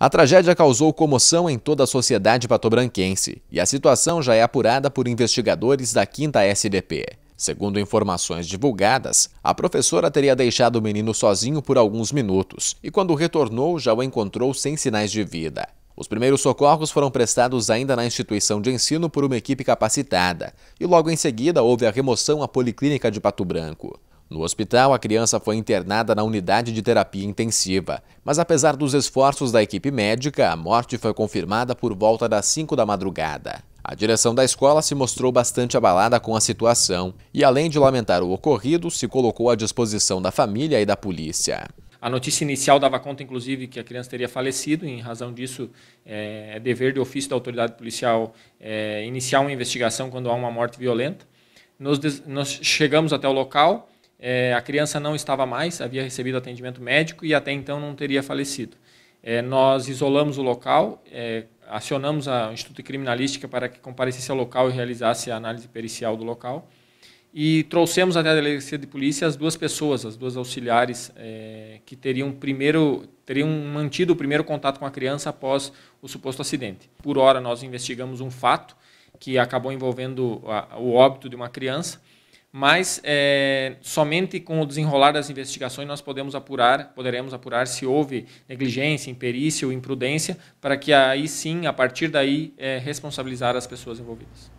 A tragédia causou comoção em toda a sociedade patobranquense e a situação já é apurada por investigadores da 5 SDP. Segundo informações divulgadas, a professora teria deixado o menino sozinho por alguns minutos e, quando retornou, já o encontrou sem sinais de vida. Os primeiros socorros foram prestados ainda na instituição de ensino por uma equipe capacitada e, logo em seguida, houve a remoção à Policlínica de Pato Branco. No hospital, a criança foi internada na unidade de terapia intensiva, mas apesar dos esforços da equipe médica, a morte foi confirmada por volta das 5 da madrugada. A direção da escola se mostrou bastante abalada com a situação e, além de lamentar o ocorrido, se colocou à disposição da família e da polícia. A notícia inicial dava conta, inclusive, que a criança teria falecido. Em razão disso, eh, é dever do ofício da autoridade policial é, iniciar uma investigação quando há uma morte violenta. Nós, nós chegamos até o local, é, a criança não estava mais, havia recebido atendimento médico e até então não teria falecido. É, nós isolamos o local, é, acionamos o Instituto de Criminalística para que comparecesse ao local e realizasse a análise pericial do local. E trouxemos até a delegacia de polícia as duas pessoas, as duas auxiliares é, que teriam primeiro teriam mantido o primeiro contato com a criança após o suposto acidente. Por hora nós investigamos um fato que acabou envolvendo a, o óbito de uma criança mas é, somente com o desenrolar das investigações nós podemos apurar, poderemos apurar se houve negligência, imperícia ou imprudência, para que aí sim, a partir daí, é, responsabilizar as pessoas envolvidas.